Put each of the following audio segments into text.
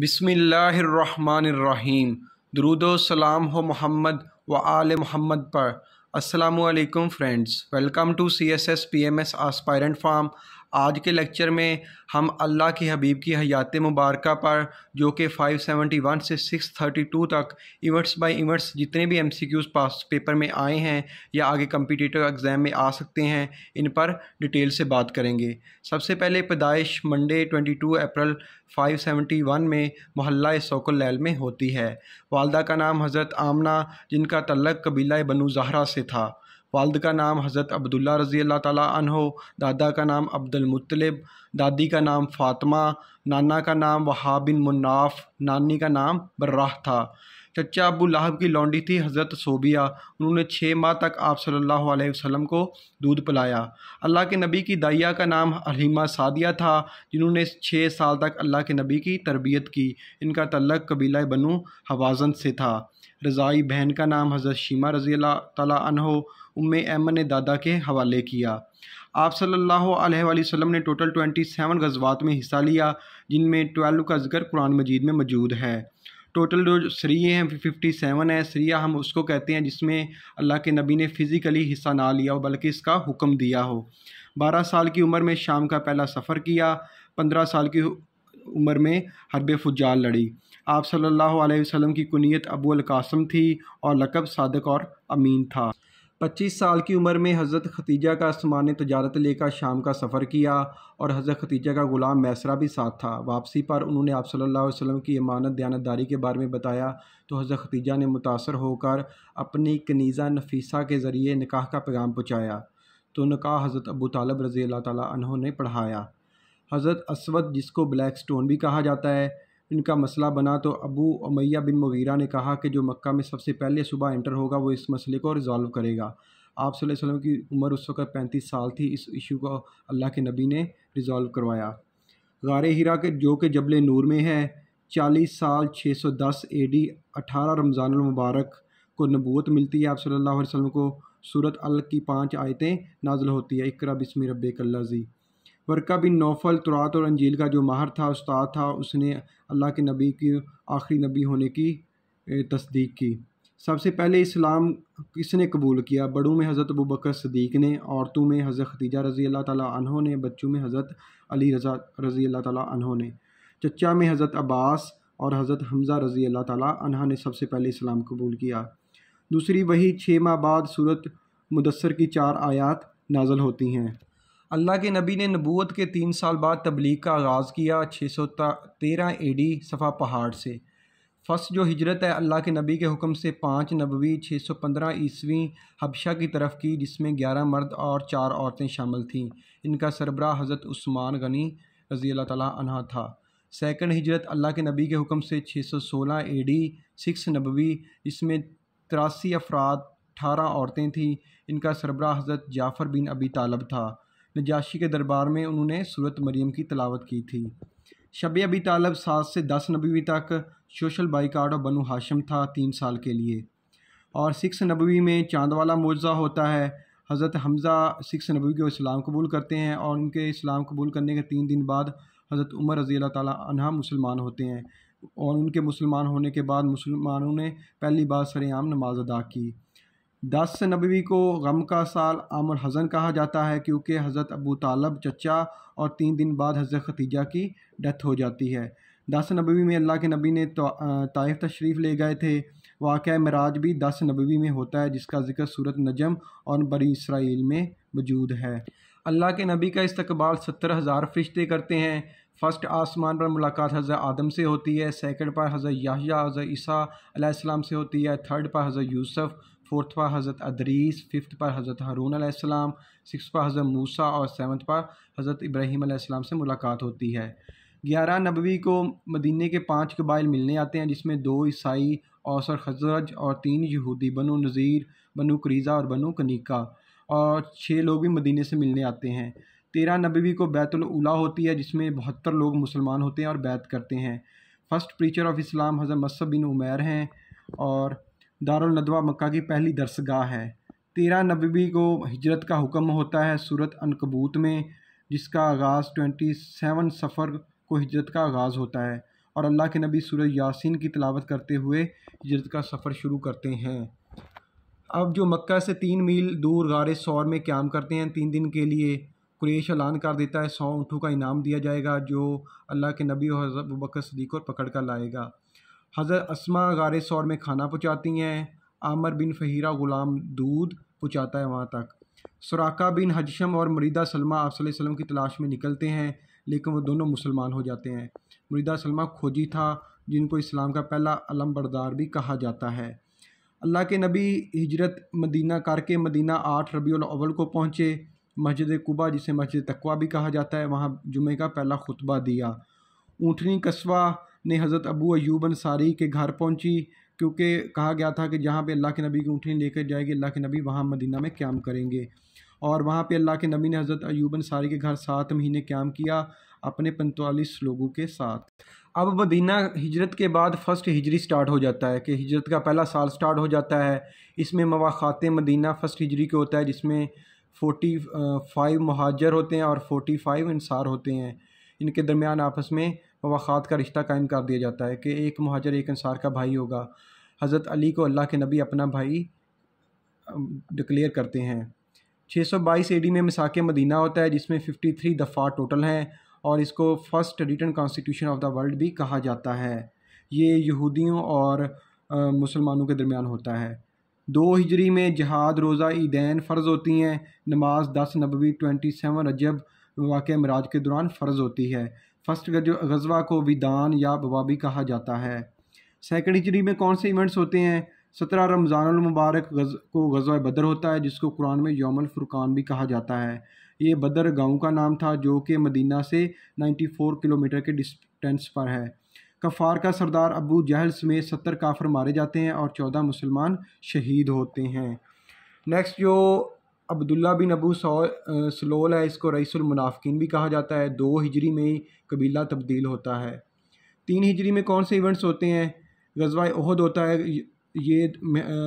बिसमीम दरुदो सलाम हो मोहम्मद व आल मोहम्मद पर अस्सलाम वालेकुम friends welcome to C S S P M S aspirant forum आज के लेक्चर में हम अल्लाह के हबीब की हयात मुबारक पर जो कि 571 से 632 तक इवर्ट्स बाय इवर्ट्स जितने भी एमसीक्यूज पास पेपर में आए हैं या आगे कम्पिटिटिव एग्ज़ाम में आ सकते हैं इन पर डिटेल से बात करेंगे सबसे पहले पैदाइश मंडे 22 अप्रैल 571 में मोहल्ला सोकुल लैल में होती है वालदा का नाम हज़रत आमना जिनका तल्लक कबीला बनू जहरा से था वालद का नाम हज़रत अब्दुल्ला रज़ी अल्लाह हो दादा का नाम अब्दुलमतलब दादी का नाम फ़ातिमा नाना का नाम वहा बिन मुन्नाफ नानी का नाम बर्राह था चचा अबू लाहब की लौंडी थी हज़रत सोबिया उन्होंने छः माह तक आप सल्लल्लाहु अलैहि वसल्लम को दूध पिलाया अल्लाह के नबी की दाइया का नाम हलीमा सादिया था जिन्होंने छः साल तक अल्लाह के नबी की तरबियत की इनका तल्लक कबीला बनु हवाजन से था रज़ाई बहन का नाम हज़रत शीमा रज़ी तहो उम अमन ने दादा के हवाले किया आप सल्लल्लाहु अलैहि वसल्लम ने टोटल ट्वेंटी सेवन गजबात में हिस्सा लिया जिनमें ट्वेल्व का जिक्र कुरान मजीद में मौजूद है टोटल जो सरिये हैं फिफ्टी सेवन है सरिया हम उसको कहते हैं जिसमें अल्लाह के नबी ने फ़िज़िकली हिस्सा ना लिया हो बल्कि इसका हुक्म दिया हो बारह साल की उम्र में शाम का पहला सफ़र किया पंद्रह साल की उम्र में हरब फुजाल लड़ी आप सल्लल्लाहु अलैहि वसल्लम की कुनीत अबू अलकासम थी और लकब सादक और अमीन था पच्चीस साल की उम्र में हज़रत खतीजा का आसमान ने तजारत लेकर शाम का सफ़र किया और हज़रत खतीजा का ग़ुलाम मैसरा भी साथ था वापसी पर उन्होंने आप सल्लल्लाहु अलैहि वसल्लम की अमानत दयानतदारी के बारे में बताया तो हज़रत खतीजा ने मुतासर होकर अपनी कनीज़ा नफीसा के ज़रिए निकाह का पैगाम पहुँचाया तो निकाह हज़रत अबू तालब रज़ी अल्लाह तहों ने पढ़ाया हज़रत असवद जिसको ब्लैक स्टोन भी कहा जाता है इनका मसला बना तो अबू अमैया बिन मुगीरा ने कहा कि जो मक्का में सबसे पहले सुबह एंटर होगा वो इस मसले को रिजॉल्व करेगा आप सल्लम की उम्र उस वक़्त पैंतीस साल थी इस इशू को अल्लाह के नबी ने रिजॉल्व करवाया गार हीरा के जो कि जबल नूर में है चालीस साल छः सौ दस ए डी अठारह रमज़ानमबारक को नबूत मिलती है आप सल्ला अलैहि को सूरत अल की पाँच आयतें नाजल होती है इकरा बिस्मी रब कल्लाजी वर्का बिन नौफल तुरात और अंजील का जो माहर था उस्ताद था उसने अल्लाह के नबी की आखिरी नबी होने की तस्दीक की सबसे पहले इस्लाम किसने कबूल किया बड़ों में हज़रत अबू बकर सदीक ने औरतों में हज़रत खतीजा रज़ी अल्लाह ताली अनहों ने बच्चों में हज़रत अली रज़ा रज़ी अल्लाह ताली अनहों ने चचा में हज़रत अब्बास और हज़रत हमज़ा रज़ी अल्लाह ताली अनहा ने सबसे पहले इस्लाम कबूल किया दूसरी वही छः माह बाद सूरत मुदसर की चार आयात नाजल होती हैं अल्लाह के नबी ने नबूत के तीन साल बाद तबलीग का आगाज़ किया छः सौ तेरह ए डी सफ़ा पहाड़ से फर्स्ट जो हिजरत है अल्लाह के नबी के हुक्म से पाँच नबवी छः सौ पंद्रह ईस्वी हबशा की तरफ की जिसमें ग्यारह मर्द और चार औरतें शामिल थीं इनका सरबरा हज़रत उस्मान गनी रज़ी अल्लाह अनहा था सेकंड हिजरत अल्लाह के नबी के हुक्म से छः सौ सोलह ए डी सिक्स नबवी इसमें तिरासी अफराद अठारह औरतें थीं इनका सरबरा हज़रत जाफ़र बिन अबी तालब था नजाशी के दरबार में उन्होंने सूरत मरीम की तलावत की थी शब अबी तालब सात से दस नबी तक सोशल बाइकाट और बनु हाशम था तीन साल के लिए और सिक्स नबी में चाँद वाला मुआवजा होता है हज़रत हमज़ा सिक्स नबी को इस्लाम कबूल करते हैं और उनके इस्लाम कबूल करने के तीन दिन बाद हज़रत उमर रज़ी अल्लाह तहा मुसलमान होते हैं और उनके मुसलमान होने के बाद मुसलमानों ने पहली बार सरेआम नमाज अदा की दस नबी को गम का साल आमर हज़न कहा जाता है क्योंकि हज़रत अबू तालब चचा और तीन दिन बाद हज़रत खतीजा की डेथ हो जाती है दस नबी में अल्लाह के नबी ने तो, ताइफ तशरीफ़ ले गए थे वाक़ मराज भी दस नबी में होता है जिसका जिक्र सूरत नजम और बड़ी इसराइल में मौजूद है अल्लाह के नबी का इस्तबाल सत्तर हज़ार फरिश्ते करते हैं फ़र्स्ट आसमान पर मुलाकात हजर आदम से होती है सेकंड पर हजर याहिया हज़र ईसा अलैहिस्सलाम से होती है थर्ड पर हजर यूसुफ़ फोर्थ पर हज़रत अदरीस फिफ्थ पर हज़रत हरून आसमाम सिक्स पर हज़रत मूसा और सेवन्थ पर हज़रत इब्राहिम आसमाम से मुलाकात होती है ग्यारह नबवी को मदीने के पाँच कबाइल मिलने आते हैं जिसमें दो ईसाई औसर खजरज और तीन यहूदी बनु नज़ीर बनु करीज़ा और बनु कनिका और छः लोग भी मदीने से मिलने आते हैं तेरह नबवी को बैतुल्ला होती है जिसमें बहत्तर लोग मुसलमान होते हैं और बैत करते हैं फ़र्स्ट प्रीचर ऑफ इस्लाम हज़रत मसब बिन उमैर हैं और दारुल नदवा मक्का की पहली दरसगाह है तेरह नबी को हिजरत का हुक्म होता है सूरत अनकबूत में जिसका आगाज़ ट्वेंटी सेवन सफ़र को हिजरत का आगाज़ होता है और अल्लाह के नबी सूरज यासिन की तलावत करते हुए हिजरत का सफ़र शुरू करते हैं अब जो मक्का से तीन मील दूर गारे सौर में क्याम करते हैं तीन दिन के लिए कुरेश ऐलान कर देता है सौ ऊँटों का इनाम दिया जाएगा जो अल्लाह के नबी और बकर सदीक और पकड़ कर लाएगा हज़रत असमा गार सौर में खाना पहुँचाती हैं आमर बिन फ़हीरा ग़ुलाम दूध पहुँचाता है वहाँ तक सुराका बिन हजशम और मरीदा सलमा आप वसल्लम की तलाश में निकलते हैं लेकिन वो दोनों मुसलमान हो जाते हैं मरीदा सलमा खोजी था जिनको इस्लाम का पहला अलम बरदार भी कहा जाता है अल्लाह के नबी हिजरत मदीना करके मदीना आठ रबी अव्वल को पहुँचे मस्जिद कुबा जिसे मस्जिद तकवा भी कहा जाता है वहाँ जुमे का पहला खुतबा दिया ऊँटनी कस्बा ने हज़रत अबू अयूब अंसारी के घर पहुंची क्योंकि कहा गया था कि जहाँ पे अल्लाह के नबी की ऊँटनी लेकर जाएगी अल्लाह के नबी वहाँ मदीना में क्याम करेंगे और वहाँ पे अल्लाह के नबी ने हज़रत अयूब अंसारी के घर सात महीने क्याम किया अपने पैंतालीस लोगों के साथ अब मदीना हिजरत के बाद फ़र्स्ट हिजरी स्टार्ट हो जाता है कि हिजरत का पहला साल स्टार्ट हो जाता है इसमें मवाखात मदीना फ़र्स्ट हिजरी के होता है जिसमें फ़ोटी फाइव महाजर होते हैं और फ़ोटी फाइव इंसार होते हैं इनके दरमियान आपस में मवाक़ात का रिश्ता कायम कर दिया जाता है कि एक महाजर एक अनसार का भाई होगा हज़रत अली को अल्लाह के नबी अपना भाई डिक्लेयर करते हैं 622 एडी में मिसाक मदीना होता है जिसमें 53 दफ़ा टोटल हैं और इसको first written constitution of the world भी कहा जाता है ये यहूदियों और मुसलमानों के दरमियान होता है दो हिजरी में जहाद रोज़ा ईदैन फ़र्ज़ होती हैं नमाज दस नबी ट्वेंटी सेवन रजब वाक़ मराज के दौरान फ़र्ज़ होती है फर्स्ट गजवा को विदान या बवाबी कहा जाता है सेकेंड हिजरी में कौन से इवेंट्स होते हैं सत्रह रमज़ानमबारक गज को गजवा बदर होता है जिसको कुरान में योमल फुरकान भी कहा जाता है ये बदर गांव का नाम था जो कि मदीना से 94 किलोमीटर के डिस्टेंस पर है कफ़ार का सरदार अबू जहल समेत सत्तर काफर मारे जाते हैं और चौदह मुसलमान शहीद होते हैं नेक्स्ट जो अब्दुल्ला बिन अबू सलोल है इसको रईसुल मुनाफिकीन भी कहा जाता है दो हिजरी में ही कबीला तब्दील होता है तीन हिजरी में कौन से इवेंट्स होते हैं गजवा अहद होता है ये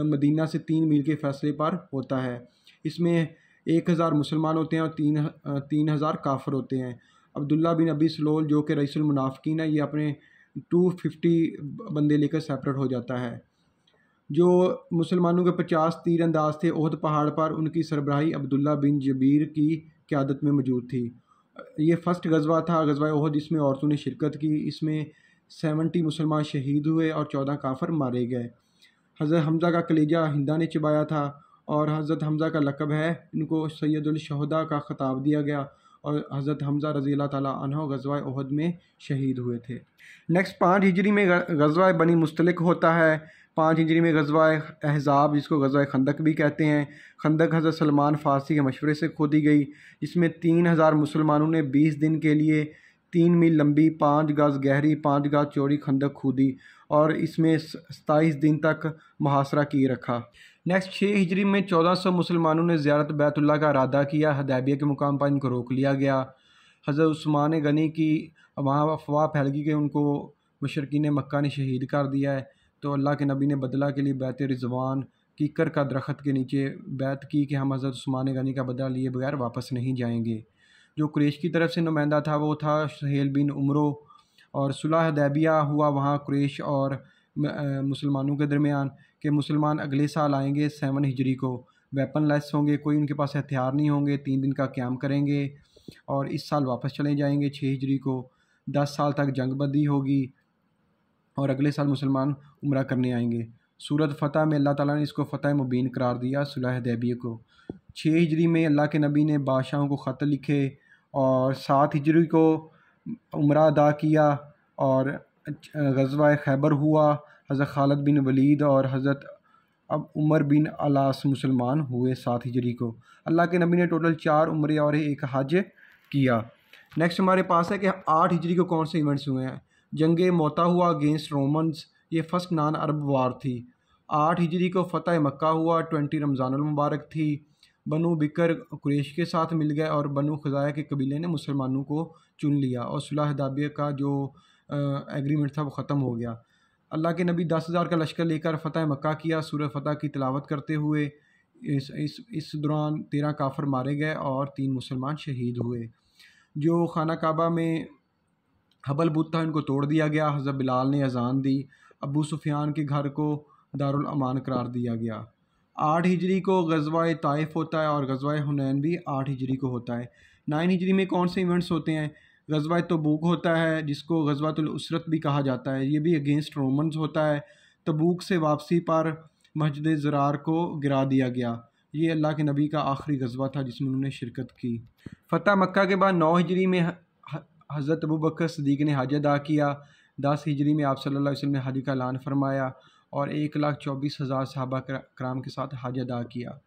मदीना से तीन मील के फैसले पर होता है इसमें एक हज़ार मुसलमान होते हैं और तीन तीन हज़ार काफर होते हैं अब्दुल्ला बिन अबी सलोल जो कि रईसुल है ये अपने टू फिफ्टी बंदे लेकर सेपरेट हो जाता है जो मुसलमानों के पचास तीर अंदाज थे ओहद पहाड़ पर उनकी सरबराही अब्दुल्ला बिन जबीर की क्यादत में मौजूद थी ये फर्स्ट गज़वा था गजवा ओहद जिसमें औरतों ने शिरकत की इसमें सेवेंटी मुसलमान शहीद हुए और चौदह काफर मारे गए हज़रत हमज़ा का कलेजा हिंदा ने चिबाया था और हज़रत हमज़ा का लकब है इनको सैदुलशहदा का ख़ताब दिया गया और हज़रत हमज़ा रज़ी तन गजवा अहद में शहीद हुए थे नेक्स्ट पाँच हिजरी में गजवा बनी मुस्तलक होता है पाँच हिजरी में गजवा एहज़ाब जिसको गजवा खंदक भी कहते हैं खंदक हज़रत सलमान फ़ारसी के मशवरे से खोदी गई जिसमें तीन हज़ार मुसलमानों ने बीस दिन के लिए तीन मील लंबी पाँच गज़ गहरी पाँच गज़ चौड़ी खंदक खोदी और इसमें सताईस दिन तक मुहासरा किए रखा नेक्स्ट छः हिजरी में चौदह सौ मुसलमानों ने ज्यारत बैतुल्ला का अरादा किया हदैबिया के मुकाम पर इनको रोक लिया गया हज़रत उस्मान गनी की वहाँ अफवाह फैल गई कि उनको मशरकिन मक्का ने शहीद कर दिया है तो अल्लाह के नबी ने बदला के लिए बैत रिजवान कीकर का दरख्त के नीचे बैत की कि हम हज़रत स्मान गनी का बदला लिए बगैर वापस नहीं जाएंगे जो क्रेश की तरफ से नुमाइंदा था वो था सहेल बिन उमरो और सुलह दैबिया हुआ वहाँ क्रेश और मुसलमानों के दरमियान के मुसलमान अगले साल आएंगे सेवन हिजरी को वेपन लेस होंगे कोई उनके पास हथियार नहीं होंगे तीन दिन का क्याम करेंगे और इस साल वापस चले जाएंगे छः हिजरी को दस साल तक जंग बंदी होगी और अगले साल मुसलमान उम्र करने आएंगे सूरत फ़तह में अल्लाह ताला ने इसको फ़तह मुबीन करार दिया सुलह दैबिया को छः हिजरी में अल्लाह के नबी ने बादशाहों को ख़त लिखे और सात हिजरी को उम्र अदा किया और गजवा खैबर हुआ हज़रत खालद बिन वलीद और हज़रत अब उमर बिन अलास मुसलमान हुए सात हिजरी को अल्लाह के नबी ने टोटल चार उम्र और एक हज किया नेक्स्ट हमारे पास है कि आठ हिजरी को कौन से इवेंट्स हुए हैं जंग मोता हुआ अगेंस्ट रोमन्स ये फ़र्स्ट नान अरब वार थी आठ हिजरी को फ़तह मक्का हुआ ट्वेंटी रमज़ानमबारक थी बनु बिकर कुरेश के साथ मिल गए और बनु खजाया के कबीले ने मुसलमानों को चुन लिया और सुलह दाबिया का जो एग्रीमेंट था वो ख़त्म हो गया अल्लाह के नबी दस हज़ार का लश्कर लेकर फ़तह मक्का किया सूर्य फ़तह की तलावत करते हुए इस इस इस दौरान तेरह काफर मारे गए और तीन मुसलमान शहीद हुए जो खाना काबा में हबल बुत था उनको तोड़ दिया गया हज़रत बिलाल ने अजान दी अबू सुफियान के घर को दारुल अमान करार दिया गया आठ हिजरी को ग़जवाए ताइफ होता है और गजवाए हुनैन भी आठ हिजरी को होता है नाइन हिजरी में कौन से इवेंट्स होते हैं गजवाए तबूक होता है जिसको गजवातुलसरत भी कहा जाता है ये भी अगेंस्ट रोमन्स होता है तबूक से वापसी पर मस्जिद ज़रार को गिरा दिया गया ये अल्लाह के नबी का आखिरी गजबा था जिसमें उन्होंने शिरकत की फ़तेह मक्का के बाद नौ हिजरी में हज़रत अबू बकर सदीक ने हज अदा किया दस हिजरी में आप सल्ला वसम ने हाजी का ऐलान फरमाया और एक लाख चौबीस हज़ार सहाबा कराम के साथ हाज अदा किया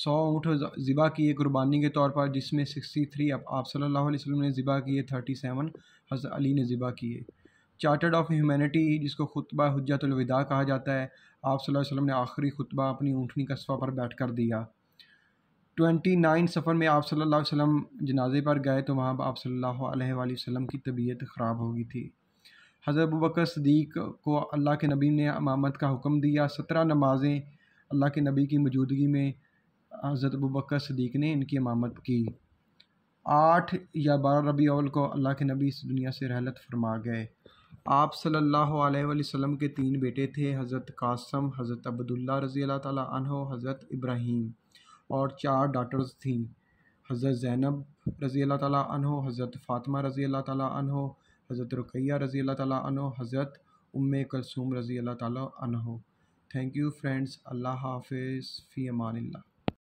सौ ऊँट ज़िबा किए कुर्बानी के तौर पर जिसमें सिक्सटी थ्री आप सल्ला वसम ने ज़िबा किए थर्टी सेवन हजर अली ने ज़िबा किए चार्टर्ड ऑफ ह्यूमैनिटी जिसको खुतबा हजतलविदा कहा जाता है आप सल्लल्लाहु ने आखिरी खुतबा अपनी ऊँटनी कस्बा पर बैठ कर दिया ट्वेंटी नाइन सफ़र में आप सल्ला वसम जनाजे पर गए तो वहाँ आप सल्ला वसम की तबीयत ख़राब हो गई थी हज़रत बकर सदीक को अल्लाह के नबी ने अमामत का हुक्म दिया सत्रह नमाजें अल्लाह के नबी की मौजूदगी में हज़रत बकर सदीक ने इनकी अमामत की आठ या बारह रबी अवल को अल्लाह के नबी इस दुनिया से रहलत फरमा गए आप सल्लल्लाहु अलैहि वसल्लम के तीन बेटे थे हज़रत कासम हज़रत अब्दुल्ला रज़ी अल्लाह तहो हज़रत इब्राहिम और चार डाटर्स थीं हज़रत ज़ैनब रज़ी अल्लाह तहो हज़रत फ़ातिमा रज़ी अल्लाह तहो हज़रत रुकैया रज़ी अल्लाह ताली हज़रत उम्मे कलसूम रज़ी अल्लाह ताली थैंक यू फ्रेंड्स अल्लाह हाफिज़ फ़ी अमान